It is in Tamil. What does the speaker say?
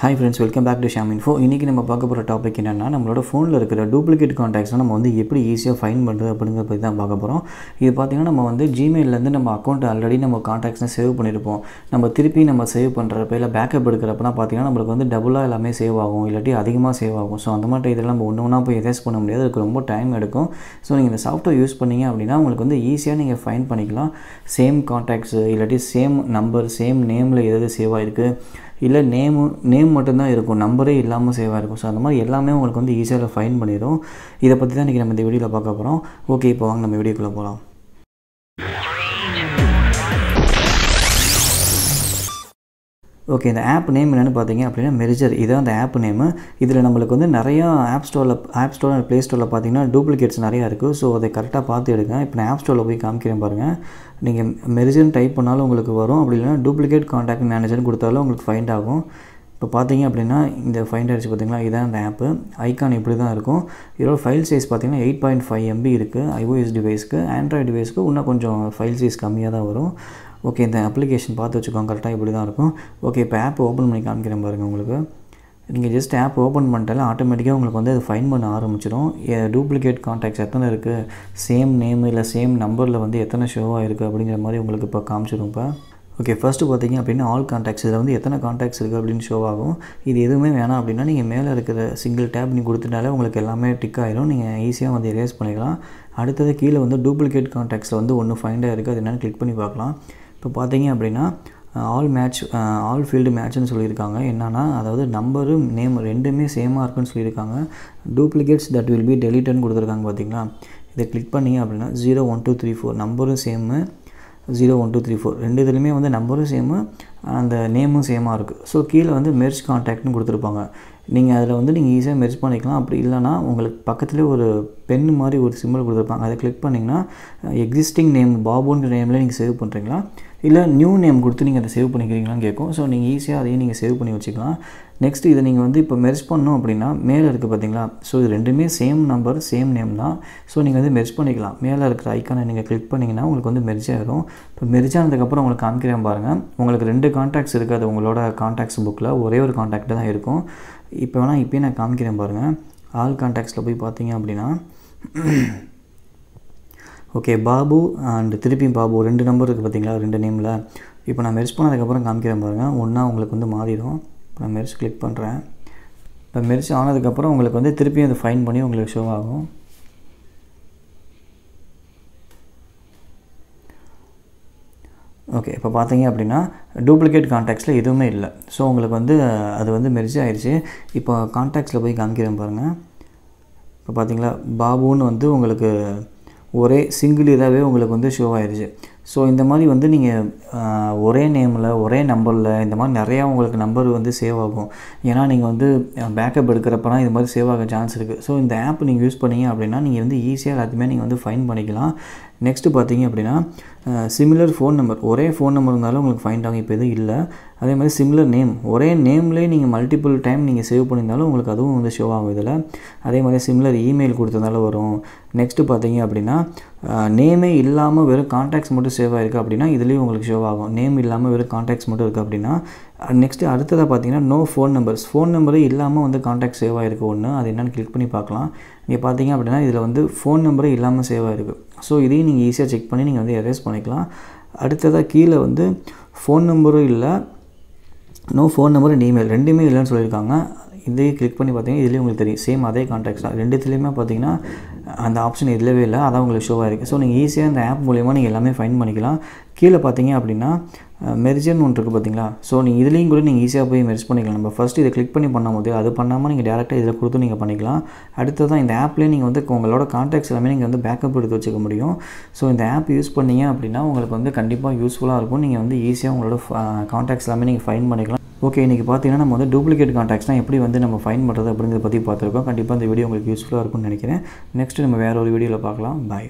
hi friends welcome back to Sham info இன்றைக்கி நம்ம பார்க்க போகிற டாபிக் என்னென்னா நம்மளோட ஃபோனில் இருக்கிற டூப்ளிகேட் காண்டாக்ட்ஸ்லாம் நம்ம வந்து எப்படி ஈஸியாக ஃபைன் பண்ணுறது அப்படிங்கிற பற்றி தான் பார்க்க போகிறோம் இது பார்த்திங்கன்னா நம்ம வந்து ஜிமெயிலேருந்து நம்ம அக்கௌண்ட் ஆல்ரெடி நம்ம காண்டாக்ட்ஸ்லாம் சேவ் பண்ணியிருப்போம் நம்ம திருப்பி நம்ம சேவ் பண்ணுறப்ப இல்லை பேக்கப் எடுக்கிறப்பலாம் பார்த்திங்கன்னா நம்மளுக்கு வந்து டபுளாக எல்லாமே சேவ் ஆகும் இல்லாட்டி அதிகமாக சேவ் ஆகும் ஸோ அந்த மாதிரி இதெல்லாம் நம்ம ஒன்று ஒன்றா போய் எதேஸ் பண்ண முடியாது அதுக்கு ரொம்ப டைம் எடுக்கும் ஸோ நீங்கள் இந்த சாஃப்ட்வேர் யூஸ் பண்ணிங்க அப்படின்னா உங்களுக்கு வந்து ஈஸியாக நீங்கள் ஃபைன் பண்ணிக்கலாம் சேம் காண்டாக்ட்ஸு இல்லாட்டி சேம் நம்பர் சேம் நேமில் எதாவது சேவ் ஆகிருக்கு இல்லை நேமு நேம் மட்டும்தான் இருக்கும் நம்பரே இல்லாமல் சேவாக இருக்கும் ஸோ அந்த மாதிரி எல்லாமே உங்களுக்கு வந்து ஈஸியாக ஃபைன் பண்ணிடும் இதை பற்றி தான் இன்றைக்கி நம்ம இந்த வீடியோவில் பார்க்க போகிறோம் ஓகே இப்போ வாங்க நம்ம வீடியோக்குள்ளே போகலாம் ஓகே இந்த ஆப் நேம் என்னென்னு பார்த்தீங்க அப்படின்னா மெரிஜர் இதுதான் அந்த ஆப் நேமு இதில் நம்மளுக்கு வந்து நிறையா ஆப் ஸ்டோரில் ஆப் ஸ்டோர் ப்ளே ஸ்டோரில் பார்த்தீங்கன்னா டூப்ளிகேட்ஸ் நிறையா இருக்குது ஸோ அதை கரெக்டாக பார்த்து எடுங்க இப்போ நான் ஆப் ஸ்டோரில் போய் காமிக்கிறேன் பாருங்கள் நீங்கள் மெரிஜர்னு டைப் பண்ணாலும் உங்களுக்கு வரும் அப்படி இல்லைனா டூப்ளிகேட் காண்டாக்ட் மேனேஜர்னு கொடுத்தாலும் உங்களுக்கு ஃபைண்ட் ஆகும் இப்போ பார்த்தீங்க அப்படின்னா இந்த ஃபைண்ட் ஆயிடுச்சு பார்த்தீங்களா இதான் அந்த ஆப்பு ஐக்கான் இப்படி தான் இருக்கும் இதோட ஃபைல் சைஸ் பார்த்தீங்கன்னா எயிட் பாயிண்ட் ஃபைவ் எம்பி இருக்குது ஐஓஎஸ் டிவைஸ்க்கு ஆண்ட்ராய்டு டிவைஸ்க்கு இன்னும் கொஞ்சம் ஃபைல் சைஸ் கம்மியாக தான் வரும் ஓகே இந்த அப்ளிகேஷன் பார்த்து வச்சுக்கோங்க கரெக்டாக இப்படி தான் இருக்கும் ஓகே இப்போ ஆப் ஓப்பன் பண்ணி காமிக்கிறேன் பாருங்கள் உங்களுக்கு நீங்கள் ஜஸ்ட் ஆப் ஓப்பன் பண்ணிட்டாலே ஆட்டோமேட்டிக்காக உங்களுக்கு வந்து அது ஃபைன் பண்ண ஆரம்பிச்சிடும் டூப்ளிகேட் காண்டாக்ட்ஸ் எத்தனை இருக்குது சேம் நேம் இல்லை சேம் நம்பரில் வந்து எத்தனை ஷோவாக இருக்குது அப்படிங்கிற மாதிரி உங்களுக்கு இப்போ காமிச்சிடும் இப்போ ஓகே ஃபஸ்ட்டு பார்த்தீங்க அப்படின்னா ஆல் காண்டாக்ட்ஸ் இதில் வந்து எத்தனை காண்டாக்ட்ஸ் இருக்குது அப்படின்னு ஷோ ஆகும் இது எதுவுமே வேணாம் அப்படின்னா நீங்கள் மேலே இருக்கிற சிங்கிள் டேப் நீங்கள் கொடுத்துட்டாலே உங்களுக்கு எல்லாமே டிக் ஆகிடும் நீங்கள் ஈஸியாக வந்து எரேஸ் பண்ணிக்கலாம் அடுத்தது கீழே வந்து டூப்ளிகேட் காண்டாக்ட்ஸில் வந்து ஒன்று ஃபைண்டாக இருக்குது அது என்னென்னு கிளிக் பண்ணி பார்க்கலாம் இப்போ பார்த்தீங்க அப்படின்னா ஆல் மேட்ச் ஆல் ஃபீல்டு மேட்ச்னு சொல்லியிருக்காங்க என்னென்னா அதாவது நம்பரும் நேம் ரெண்டுமே சேமாக இருக்குன்னு சொல்லியிருக்காங்க டூப்ளிகேட்ஸ் தட் வில் பி டெலிட்டன் கொடுத்துருக்காங்க பார்த்தீங்களா இதை கிளிக் பண்ணிங்க அப்படின்னா zero one two three four நம்பரும் same zero one two three four ரெண்டு இதுலேயுமே வந்து நம்பரும் சேமு அந்த நேமும் சேமாக இருக்குது ஸோ கீழே வந்து மெர்ச் கான்டாக்ட்னு கொடுத்துருப்பாங்க நீங்கள் அதில் வந்து நீங்கள் ஈஸியாக மெர்ஜ் பண்ணிக்கலாம் அப்படி இல்லைனா உங்களுக்கு பக்கத்துலேயே ஒரு பென் மாதிரி ஒரு சிம்பிள் கொடுத்துருப்பாங்க அதை கிளிக் பண்ணிங்கன்னா எக்ஸிஸ்டிங் நேம் பாபுங்கிற நேமில் நீங்கள் சேவ் பண்ணுறீங்களா இல்லை நியூ நேம் கொடுத்து நீங்கள் அதை சேவ் பண்ணிக்கிறீங்களான்னு கேட்கும் ஸோ நீங்கள் ஈஸியாக அதையும் நீங்கள் சேவ் பண்ணி வச்சுக்கலாம் நெக்ஸ்ட் இதை நீங்கள் வந்து இப்போ மெர்ஜ் பண்ணணும் அப்படின்னா மேலே இருக்குது பார்த்தீங்களா ஸோ இது ரெண்டுமே சேம் நம்பர் சேம் நேம் தான் ஸோ நீங்கள் வந்து மெர்ஜ் பண்ணிக்கலாம் மேலே இருக்கிற ஐக்கானை நீங்கள் கிளிக் பண்ணிங்கன்னா உங்களுக்கு வந்து மெர்ஜ் ஆகிடும் இப்போ மெர்ஜ் ஆனதுக்கப்புறம் உங்களுக்கு காமிக்கிறேன் பாருங்கள் உங்களுக்கு ரெண்டு கான்டாக்ட்ஸ் இருக்காது உங்களோட கான்டாக்ட்ஸ் புக்கில் ஒரே ஒரு கான்டாக்ட் தான் இருக்கும் இப்போ வேணால் இப்போயே நான் காமிக்கிறேன் பாருங்கள் ஆல் கான்டாக்ட்ஸில் போய் பார்த்தீங்க அப்படின்னா ஓகே பாபு அண்டு திருப்பியும் பாபு ரெண்டு நம்பர் இருக்குது பார்த்தீங்களா ரெண்டு நேமில் இப்போ நான் மெர்ஸ் பண்ணதுக்கப்புறம் காமிக்கிறேன் பாருங்கள் ஒன்றா உங்களுக்கு வந்து மாறிடும் இப்போ நான் மெர்ஸ் கிளிக் பண்ணுறேன் இப்போ மெர்ஸ் ஆனதுக்கப்புறம் உங்களுக்கு வந்து திருப்பியும் அதை ஃபைன் பண்ணி உங்களுக்கு ஷோ ஆகும் ஓகே இப்போ பார்த்தீங்க அப்படின்னா டூப்ளிகேட் கான்டாக்ட்ஸில் எதுவுமே இல்லை ஸோ உங்களுக்கு வந்து அது வந்து மெரிஜ் ஆகிடுச்சு இப்போ கான்டாக்ட்ஸில் போய் காமிக்கிறேன் பாருங்கள் இப்போ பார்த்தீங்களா பாபுன்னு வந்து உங்களுக்கு ஒரே சிங்கிள் இதாகவே உங்களுக்கு வந்து ஷோ ஆயிடுச்சு ஸோ இந்த மாதிரி வந்து நீங்கள் ஒரே நேமில் ஒரே நம்பரில் இந்த மாதிரி நிறையா உங்களுக்கு நம்பர் வந்து சேவ் ஆகும் ஏன்னா நீங்கள் வந்து பேக்கப் எடுக்கிறப்பலாம் இது மாதிரி சேவ் ஆக சான்ஸ் இருக்குது ஸோ இந்த ஆப் நீங்கள் யூஸ் பண்ணீங்க அப்படின்னா நீங்கள் வந்து ஈஸியாக எல்லாத்தையுமே நீங்கள் வந்து ஃபைன் பண்ணிக்கலாம் நெக்ஸ்ட்டு பார்த்தீங்க அப்படின்னா சிமிலர் ஃபோன் நம்பர் ஒரே ஃபோன் நம்பர் இருந்தாலும் உங்களுக்கு ஃபைண்ட் ஆகும் இப்போ எதுவும் இல்லை அதே மாதிரி சிமிலர் நேம் ஒரே நேம்லேயே நீங்கள் மல்டிபிள் டைம் நீங்கள் சேவ் பண்ணியிருந்தாலும் உங்களுக்கு அதுவும் வந்து ஷோ ஆகும் இதில் அதே மாதிரி சிமிலர் இமெயில் கொடுத்ததுனால வரும் நெக்ஸ்ட்டு பார்த்தீங்க அப்படின்னா நேமே இல்லாமல் வெறும் கான்டாக்ட்ஸ் மட்டும் சேவ் ஆகிருக்கு அப்படின்னா இதுலேயும் உங்களுக்கு ஷோ ஆகும் நேம் இல்லாமல் வெறும் கான்டாக்ட்ஸ் மட்டும் இருக்குது அப்படின்னா நெக்ஸ்ட்டு அடுத்ததாக பார்த்தீங்கன்னா நோ ஃபோன் நம்பர்ஸ் ஃபோன் நம்பரே இல்லாமல் வந்து கான்டாக்ட் சேவ் ஆகிருக்கு ஒன்று அது என்னென்னு கிளிக் பண்ணி பார்க்கலாம் நீங்கள் பார்த்தீங்க அப்படின்னா இதில் வந்து ஃபோன் நம்பரே இல்லாமல் சேவ் ஆகிருக்கு ஸோ இதையும் நீங்கள் ஈஸியாக செக் பண்ணி நீங்கள் வந்து எரேஸ் பண்ணிக்கலாம் அடுத்ததாக கீழே வந்து ஃபோன் நம்பரும் இல்லை நோ ஃபோன் நம்பர் நீமெயில் ரெண்டுமே இல்லைன்னு சொல்லியிருக்காங்க இதையே கிளிக் பண்ணி பார்த்தீங்கன்னா இதுலேயும் உங்களுக்கு தெரியும் சேம் அதே கான்டாக்ட்ஸ் தான் ரெண்டுத்துலேயுமே பார்த்தீங்கன்னா அந்த ஆப்ஷன் இதுலவே இல்லை அதான் உங்களுக்கு ஷோவாக இருக்குது ஸோ நீங்கள் ஈஸியாக இந்த ஆப் மூலிமா நீங்கள் எல்லாமே ஃபைன் பண்ணிக்கலாம் கீழே பார்த்தீங்க அப்படின்னா மெரிஜன் ஒன்று இருக்குது பார்த்தீங்களா ஸோ நீங்கள் இதுலேயும் கூட நீங்கள் ஈஸியாக போய் மெரிஜ் பண்ணிக்கலாம் நம்ம ஃபஸ்ட்டு இதை கிளிக் பண்ணி பண்ணும்போது அது பண்ணாமல் நீங்கள் டேரெக்டாக இதில் கொடுத்து நீங்கள் பண்ணிக்கலாம் தான் இந்த ஆப்லேயே நீங்கள் வந்து உங்களோட கான்டாக்ட்ஸ் எல்லாமே நீங்கள் வந்து பேக்கப் எடுத்து வச்சுக்க முடியும் ஸோ இந்த ஆப் யூஸ் பண்ணீங்க அப்படின்னா உங்களுக்கு வந்து கண்டிப்பாக யூஸ்ஃபுல்லாக இருக்கும் நீங்கள் வந்து ஈஸியாக உங்களோட கான்டாக்ட்ஸ் எல்லாமே நீங்கள் ஃபைன் பண்ணிக்கலாம் ஓகே இன்றைக்கி பார்த்தீங்கன்னா நம்ம வந்து டூப்ளிகேட் காண்டாக்ட்ஸ்னால் எப்படி வந்து நம்ம ஃபைன் பண்ணுறது அப்படிங்கிறத பற்றி பார்த்துருக்கோம் கண்டிப்பாக இந்த வீடியோ உங்களுக்கு யூஸ்ஃபுல்லாக இருக்கும்னு நினைக்கிறேன் நெக்ஸ்ட்டு நம்ம வேறு ஒரு வீடியோவில் பார்க்கலாம் பாய்